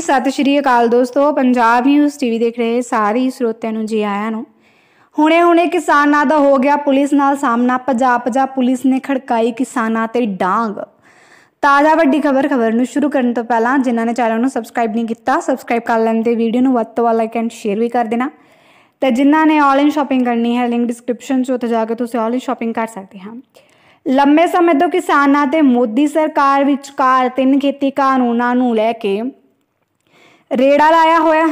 ਜੀ ਸਤਿ ਸ਼੍ਰੀ ਅਕਾਲ ਦੋਸਤੋ ਪੰਜਾਬ ਨਿਊਜ਼ ਟੀਵੀ ਦੇਖ ਰਹੇ ਸਾਰੇ ਸਰੋਤਿਆਂ ਨੂੰ ਜੀ ਆਇਆਂ ਨੂੰ ਹੁਣੇ-ਹੁਣੇ ਕਿਸਾਨਾਂ ਦਾ ਹੋ ਗਿਆ ਪੁਲਿਸ ਨਾਲ ਸਾਹਮਣਾ ਪੰਜਾਬ ਪੰਜਾ ਪੁਲਿਸ ਨੇ ਖੜਕਾਈ ਕਿਸਾਨਾਂ ਤੇ ਡਾਂਗ ਤਾਜ਼ਾ ਵੱਡੀ ਖਬਰ ਖਬਰ ਨੂੰ ਸ਼ੁਰੂ ਕਰਨ ਤੋਂ ਪਹਿਲਾਂ ਜਿਨ੍ਹਾਂ ਨੇ ਚੈਨਲ ਨੂੰ ਸਬਸਕ੍ਰਾਈਬ ਨਹੀਂ ਕੀਤਾ ਸਬਸਕ੍ਰਾਈਬ ਕਰ ਲੈਣ ਤੇ ਵੀਡੀਓ ਨੂੰ ਵੱਧ ਤੋਂ ਵੱਧ ਲਾਈਕ ਐਂਡ ਸ਼ੇਅਰ ਵੀ ਕਰ ਦੇਣਾ ਤੇ ਜਿਨ੍ਹਾਂ ਨੇ ਆਨਲਾਈਨ ਸ਼ਾਪਿੰਗ ਕਰਨੀ ਹੈ ਲਿੰਕ ਡਿਸਕ੍ਰਿਪਸ਼ਨ 'ਚ ਉੱਥੇ ਜਾ ਕੇ ਤੁਸੀਂ ਆਨਲਾਈਨ ਸ਼ਾਪਿੰਗ ਕਰ ਸਕਦੇ ਹਾਂ ਲੰਮੇ ਸਮੇਂ ਤੋਂ ਕਿਸਾਨਾਂ ਤੇ ਮੋਦੀ ਸਰਕਾਰ ਵਿਚਕਾਰ ਤਿੰਨ ਖੇਤੀ ਕਾਨੂੰਨਾਂ ਨੂੰ ਲੈ ਕੇ ਰੇੜਾ ਲਾਇਆ ਹੋਇਆ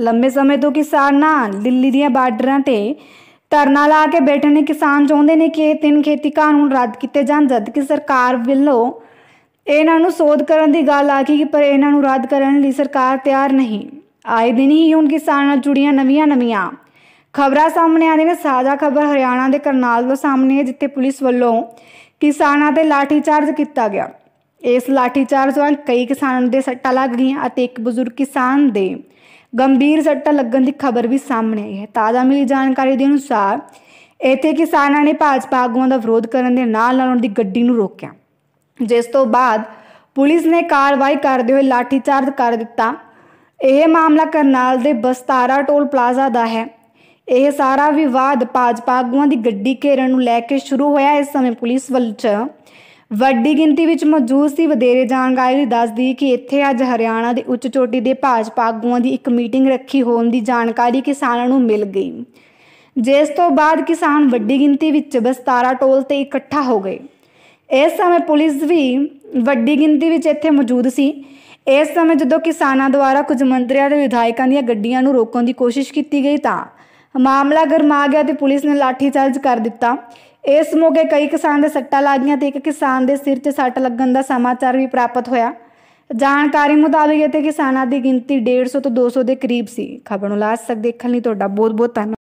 ਲੰਮੇ ਸਮੇਂ ਤੋਂ ਕਿਸਾਨਾਂ ਦਿੱਲੀ ਦੀਆਂ ਬਾਰਡਰਾਂ ਤੇ ਧਰਨਾ ਲਾ ਕੇ ਬੈਠੇ ਨੇ ਕਿਸਾਨ ਚਾਹੁੰਦੇ ਨੇ ਕਿ ਇਹ ਤਿੰਨ ਖੇਤੀ ਕਾਨੂੰਨ ਰੱਦ ਕੀਤੇ ਜਾਣ ਜਦ ਕਿ ਸਰਕਾਰ ਵੱਲੋਂ ਇਹਨਾਂ ਨੂੰ ਸੋਧ ਕਰਨ ਦੀ ਗੱਲ ਆ ਕਿ ਪਰ ਇਹਨਾਂ ਨੂੰ ਰੱਦ ਕਰਨ ਲਈ ਸਰਕਾਰ ਤਿਆਰ ਨਹੀਂ ਆਏ ਦਿਨ ਹੀ ਹੁਣ ਕਿਸਾਨਾਂ ਨਾਲ ਜੁੜੀਆਂ ਨਵੀਆਂ-ਨਵੀਆਂ ਖਬਰਾਂ ਸਾਹਮਣੇ ਆਉਂਦੀਆਂ ਨੇ ਸਾਜਾ ਖਬਰ ਹਰਿਆਣਾ ਦੇ ਕਰਨਾਲ ਤੋਂ ਸਾਹਮਣੇ ਹੈ ਜਿੱਥੇ ਪੁਲਿਸ ਵੱਲੋਂ ਕਿਸਾਨਾਂ ਤੇ ਲਾਠੀ ਚਾਰਜ ਕੀਤਾ ਗਿਆ ਇਸ ਲਾਠੀਚਾਰਜ ਵਾਂ ਕਈ ਕਿਸਾਨਾਂ ਦੇ ਸੱਟਾਂ ਲੱਗ ਗਈਆਂ ਅਤੇ ਇੱਕ ਬਜ਼ੁਰਗ ਕਿਸਾਨ ਦੇ ਗੰਭੀਰ ਸੱਟਾਂ ਲੱਗਣ ਦੀ ਖਬਰ ਵੀ ਸਾਹਮਣੇ ਆਈ ਹੈ ਤਾਜ਼ਾ ਮਿਲੀ ਜਾਣਕਾਰੀ ਦੇ ਅਨੁਸਾਰ ਇੱਥੇ ਕਿਸਾਨਾਂ ਨੇ ਭਾਜਪਾ ਆਗੂਆਂ ਦਾ ਵਿਰੋਧ ਕਰਨ ਦੇ ਨਾਲ ਨਾਲ ਉਹਨਾਂ ਦੀ ਗੱਡੀ ਨੂੰ ਰੋਕਿਆ ਜਿਸ ਤੋਂ ਬਾਅਦ ਪੁਲਿਸ ਨੇ ਕਾਰਵਾਈ ਕਰਦੇ ਹੋਏ ਲਾਠੀਚਾਰਜ ਕਰ ਦਿੱਤਾ ਇਹ ਮਾਮਲਾ ਕਰਨਾਲ ਦੇ ਬਸਤਾਰਾ ਟੋਲ ਪਲਾਜ਼ਾ ਦਾ ਹੈ ਇਹ ਸਾਰਾ ਵਿਵਾਦ ਭਾਜਪਾ ਆਗੂਆਂ ਦੀ ਗੱਡੀ ਘੇਰਨ ਨੂੰ ਲੈ ਕੇ ਸ਼ੁਰੂ ਹੋਇਆ ਇਸ ਸਮੇਂ ਪੁਲਿਸ ਵੱਲੋਂ ਵੱਡੀ ਗਿਣਤੀ ਵਿੱਚ ਮੌਜੂਦ ਸੀ ਵਧੇਰੇ ਜਾਣਕਾਰੀ ਦੱਸਦੀ ਕਿ ਇੱਥੇ ਅੱਜ ਹਰਿਆਣਾ ਦੇ ਉੱਚ ਚੋਟੀ ਦੇ ਭਾਜਪਾ ਆਗੂਆਂ ਦੀ ਇੱਕ ਮੀਟਿੰਗ ਰੱਖੀ ਹੋਣ ਦੀ ਜਾਣਕਾਰੀ ਕਿਸਾਨਾਂ ਨੂੰ ਮਿਲ ਗਈ ਜਿਸ ਤੋਂ ਬਾਅਦ ਕਿਸਾਨ ਵੱਡੀ ਗਿਣਤੀ ਵਿੱਚ ਬਸਤਾਰਾ ਟੋਲ ਤੇ ਇਕੱਠਾ ਹੋ ਗਏ ਇਸ ਸਮੇਂ ਪੁਲਿਸ ਵੀ ਵੱਡੀ ਗਿਣਤੀ ਵਿੱਚ ਇੱਥੇ ਮੌਜੂਦ ਸੀ ਇਸ ਸਮੇਂ ਜਦੋਂ ਕਿਸਾਨਾਂ ਦੁਆਰਾ ਕੁਝ ਮੰਤਰੀਆਂ ਤੇ ਵਿਧਾਇਕਾਂ ਦੀਆਂ ਗੱਡੀਆਂ ਨੂੰ ਰੋਕਣ ਦੀ ਕੋਸ਼ਿਸ਼ ਕੀਤੀ ਗਈ ਤਾਂ ਮਾਮਲਾ ਗਰਮਾ ਗਿਆ ਤੇ ਪੁਲਿਸ ਨੇ ਚਾਰਜ ਕਰ ਦਿੱਤਾ ਇਸ ਮੌਕੇ ਕਈ ਕਿਸਾਨ ਦੇ ਸੱਟਾਂ ਲੱਗੀਆਂ ਤੇ ਇੱਕ ਕਿਸਾਨ ਦੇ ਸਿਰ 'ਚ ਸੱਟ ਲੱਗਣ ਦਾ ਸਮਾਚਾਰ ਵੀ ਪ੍ਰਾਪਤ ਹੋਇਆ ਜਾਣਕਾਰੀ ਮੁਤਾਬਕ ਤੇ ਕਿਸਾਨਾਂ ਦੀ ਗਿਣਤੀ 150 ਤੋਂ 200 ਦੇ ਕਰੀਬ ਸੀ ਖਬਰ ਨੂੰ ਲਾਸਟ ਤੱਕ ਦੇਖਣ ਲਈ ਤੁਹਾਡਾ ਬਹੁਤ ਬਹੁਤ ਧੰਨਵਾਦ